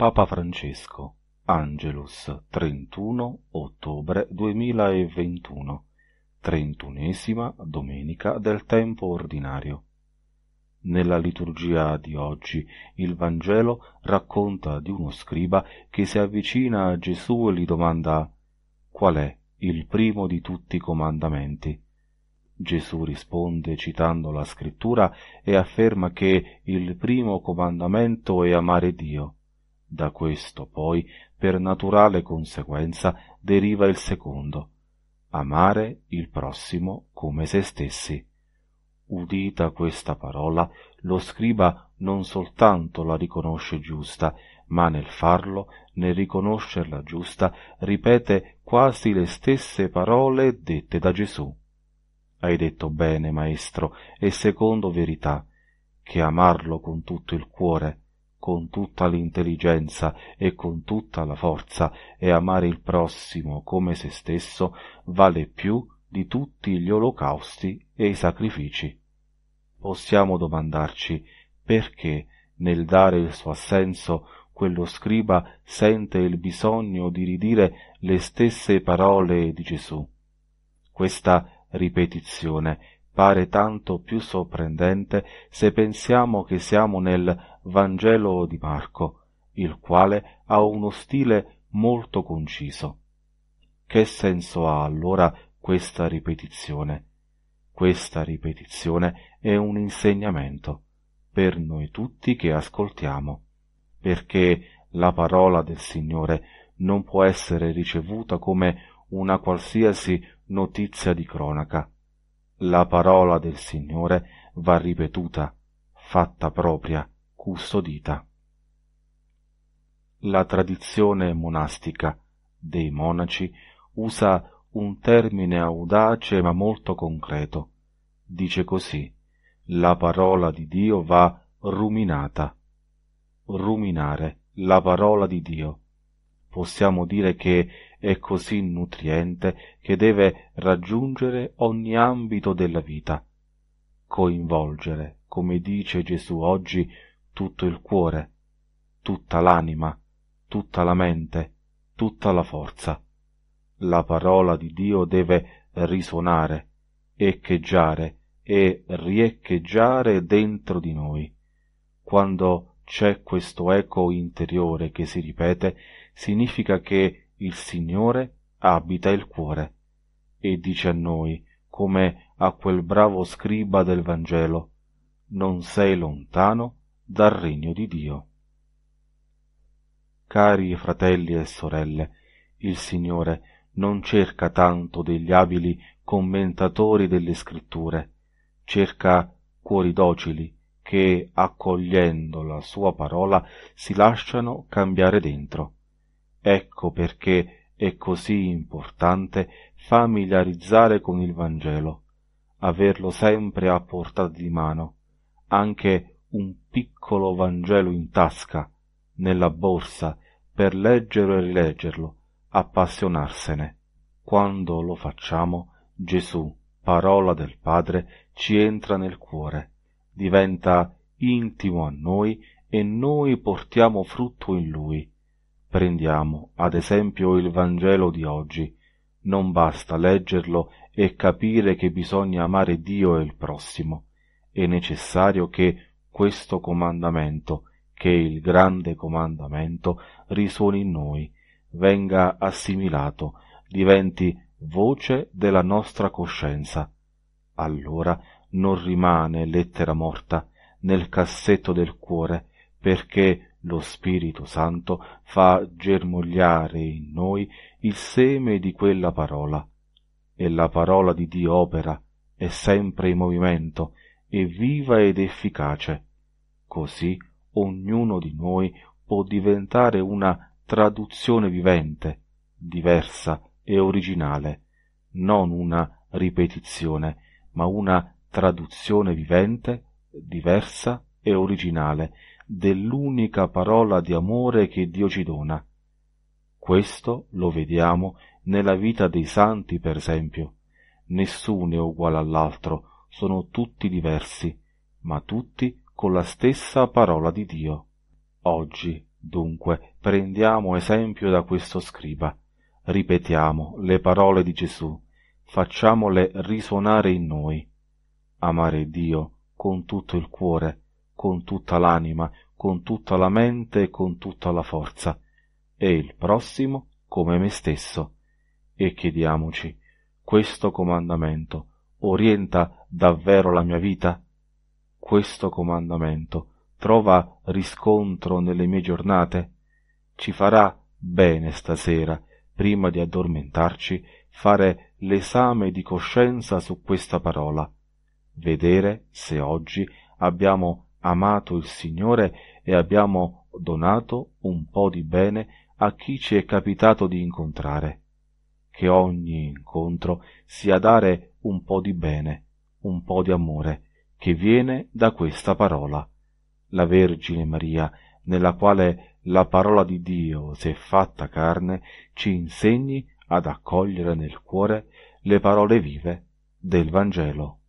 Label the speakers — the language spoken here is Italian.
Speaker 1: Papa Francesco, Angelus, 31 ottobre 2021, trentunesima domenica del tempo ordinario. Nella liturgia di oggi il Vangelo racconta di uno scriba che si avvicina a Gesù e gli domanda qual è il primo di tutti i comandamenti. Gesù risponde citando la scrittura e afferma che il primo comandamento è amare Dio da questo poi, per naturale conseguenza, deriva il secondo, amare il prossimo come se stessi. Udita questa parola, lo scriba non soltanto la riconosce giusta, ma nel farlo, nel riconoscerla giusta, ripete quasi le stesse parole dette da Gesù. Hai detto bene, maestro, e secondo verità, che amarlo con tutto il cuore, con tutta l'intelligenza e con tutta la forza e amare il prossimo come se stesso vale più di tutti gli olocausti e i sacrifici. Possiamo domandarci perché nel dare il suo assenso quello scriba sente il bisogno di ridire le stesse parole di Gesù. Questa ripetizione pare tanto più sorprendente se pensiamo che siamo nel Vangelo di Marco, il quale ha uno stile molto conciso. Che senso ha allora questa ripetizione? Questa ripetizione è un insegnamento per noi tutti che ascoltiamo, perché la parola del Signore non può essere ricevuta come una qualsiasi notizia di cronaca, la parola del Signore va ripetuta, fatta propria, custodita. La tradizione monastica dei monaci usa un termine audace ma molto concreto. Dice così, la parola di Dio va ruminata. Ruminare la parola di Dio. Possiamo dire che è così nutriente che deve raggiungere ogni ambito della vita, coinvolgere, come dice Gesù oggi, tutto il cuore, tutta l'anima, tutta la mente, tutta la forza. La parola di Dio deve risuonare, echeggiare e riecheggiare dentro di noi. Quando c'è questo eco interiore che si ripete, significa che il Signore abita il cuore e dice a noi, come a quel bravo scriba del Vangelo, non sei lontano dal regno di Dio. Cari fratelli e sorelle, il Signore non cerca tanto degli abili commentatori delle scritture, cerca cuori docili che, accogliendo la sua parola, si lasciano cambiare dentro. Ecco perché è così importante familiarizzare con il Vangelo, averlo sempre a portata di mano, anche un piccolo Vangelo in tasca, nella borsa, per leggerlo e rileggerlo, appassionarsene. Quando lo facciamo, Gesù, parola del Padre, ci entra nel cuore, diventa intimo a noi e noi portiamo frutto in lui, Prendiamo, ad esempio, il Vangelo di oggi. Non basta leggerlo e capire che bisogna amare Dio e il prossimo. È necessario che questo comandamento, che è il grande comandamento, risuoni in noi, venga assimilato, diventi voce della nostra coscienza. Allora non rimane lettera morta nel cassetto del cuore, perché lo Spirito Santo fa germogliare in noi il seme di quella parola, e la parola di Dio opera, è sempre in movimento, è viva ed efficace. Così ognuno di noi può diventare una traduzione vivente, diversa e originale, non una ripetizione, ma una traduzione vivente, diversa e originale, dell'unica parola di amore che Dio ci dona. Questo lo vediamo nella vita dei santi, per esempio. Nessuno è uguale all'altro, sono tutti diversi, ma tutti con la stessa parola di Dio. Oggi, dunque, prendiamo esempio da questo scriba. Ripetiamo le parole di Gesù, facciamole risuonare in noi. Amare Dio con tutto il cuore, con tutta l'anima, con tutta la mente e con tutta la forza, e il prossimo come me stesso. E chiediamoci, questo comandamento orienta davvero la mia vita? Questo comandamento trova riscontro nelle mie giornate? Ci farà bene stasera, prima di addormentarci, fare l'esame di coscienza su questa parola, vedere se oggi abbiamo amato il Signore e abbiamo donato un po' di bene a chi ci è capitato di incontrare. Che ogni incontro sia dare un po' di bene, un po' di amore, che viene da questa parola. La Vergine Maria, nella quale la parola di Dio si è fatta carne, ci insegni ad accogliere nel cuore le parole vive del Vangelo.